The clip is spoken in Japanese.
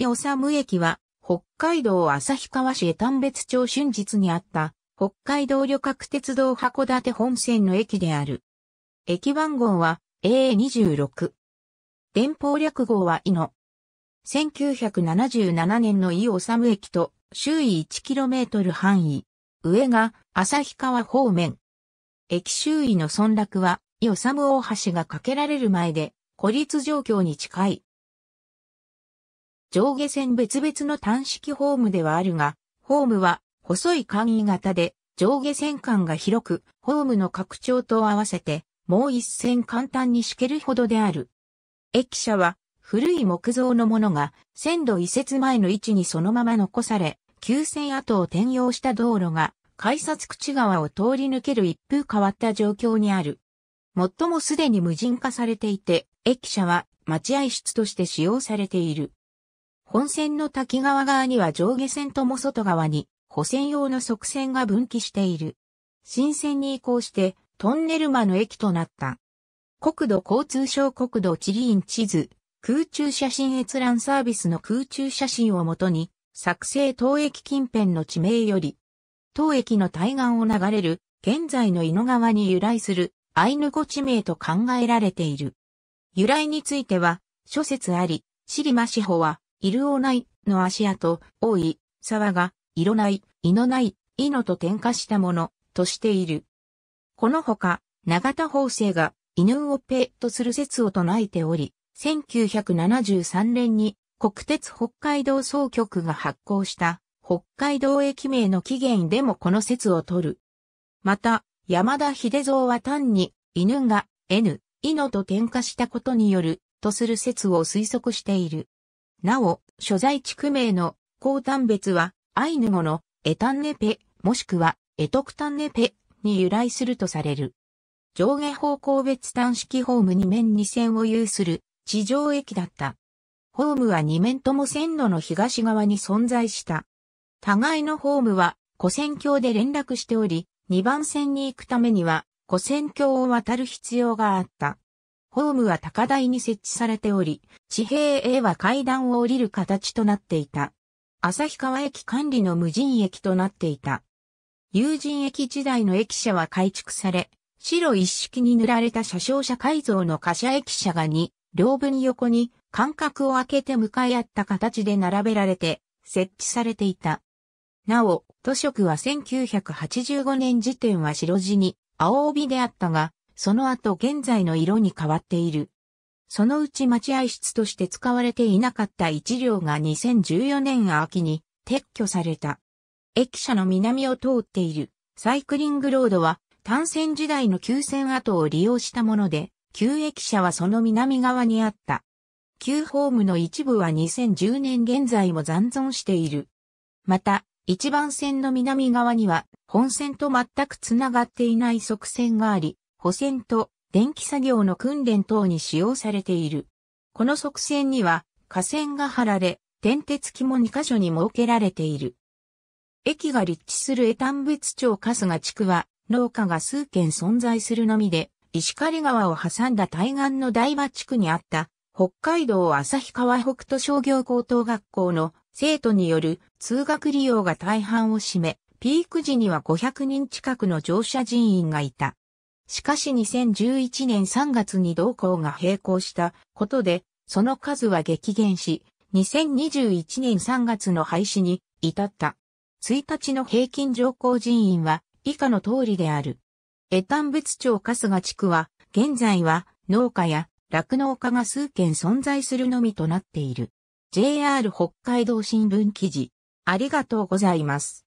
伊治駅は、北海道旭川市江丹別町春日にあった、北海道旅客鉄道函館本線の駅である。駅番号は A26。電報略号は伊野。1977年の伊治駅と周囲 1km 範囲。上が旭川方面。駅周囲の村落は伊治大橋が架けられる前で孤立状況に近い。上下線別々の単式ホームではあるが、ホームは細い簡易型で上下線間が広く、ホームの拡張と合わせてもう一線簡単に敷けるほどである。駅舎は古い木造のものが線路移設前の位置にそのまま残され、急線跡を転用した道路が改札口側を通り抜ける一風変わった状況にある。最もすでに無人化されていて、駅舎は待合室として使用されている。本線の滝川側には上下線とも外側に補線用の側線が分岐している。新線に移行してトンネル間の駅となった。国土交通省国土地理院地図、空中写真閲覧サービスの空中写真をもとに、作成当駅近辺の地名より、当駅の対岸を流れる現在の井の川に由来するアイヌ語地名と考えられている。由来については諸説あり、シリマシホはいるおないの足跡、多い、沢が、色ない、いのない、いのと点火したもの、としている。このほか、永田法政が、犬をペとする説を唱えており、1973年に国鉄北海道総局が発行した北海道駅名の起源でもこの説を取る。また、山田秀蔵は単に犬が N、犬と点火したことによるとする説を推測している。なお、所在地区名の高単別はアイヌ語のエタンネペもしくはエトクタンネペに由来するとされる。上下方向別単式ホーム2面2線を有する地上駅だった。ホームは2面とも線路の東側に存在した。互いのホームは古線橋で連絡しており、2番線に行くためには古線橋を渡る必要があった。ホームは高台に設置されており、地平 A は階段を降りる形となっていた。旭川駅管理の無人駅となっていた。有人駅時代の駅舎は改築され、白一式に塗られた車掌車改造の貨車駅舎が2、両分横に間隔を空けて向かい合った形で並べられて設置されていた。なお、図書区は1985年時点は白地に青帯であったが、その後現在の色に変わっている。そのうち待合室として使われていなかった一両が2014年秋に撤去された。駅舎の南を通っているサイクリングロードは単線時代の旧線跡を利用したもので、旧駅舎はその南側にあった。旧ホームの一部は2010年現在も残存している。また、一番線の南側には本線と全くつながっていない側線があり、補線と電気作業の訓練等に使用されている。この側線には、架線が張られ、点鉄機も2カ所に設けられている。駅が立地する江丹別町春日地区は、農家が数軒存在するのみで、石狩川を挟んだ対岸の台場地区にあった、北海道旭川北斗商業高等学校の生徒による通学利用が大半を占め、ピーク時には500人近くの乗車人員がいた。しかし2011年3月に同行が並行したことで、その数は激減し、2021年3月の廃止に至った。1日の平均乗降人員は以下の通りである。江丹別町春日地区は、現在は農家や落農家が数件存在するのみとなっている。JR 北海道新聞記事。ありがとうございます。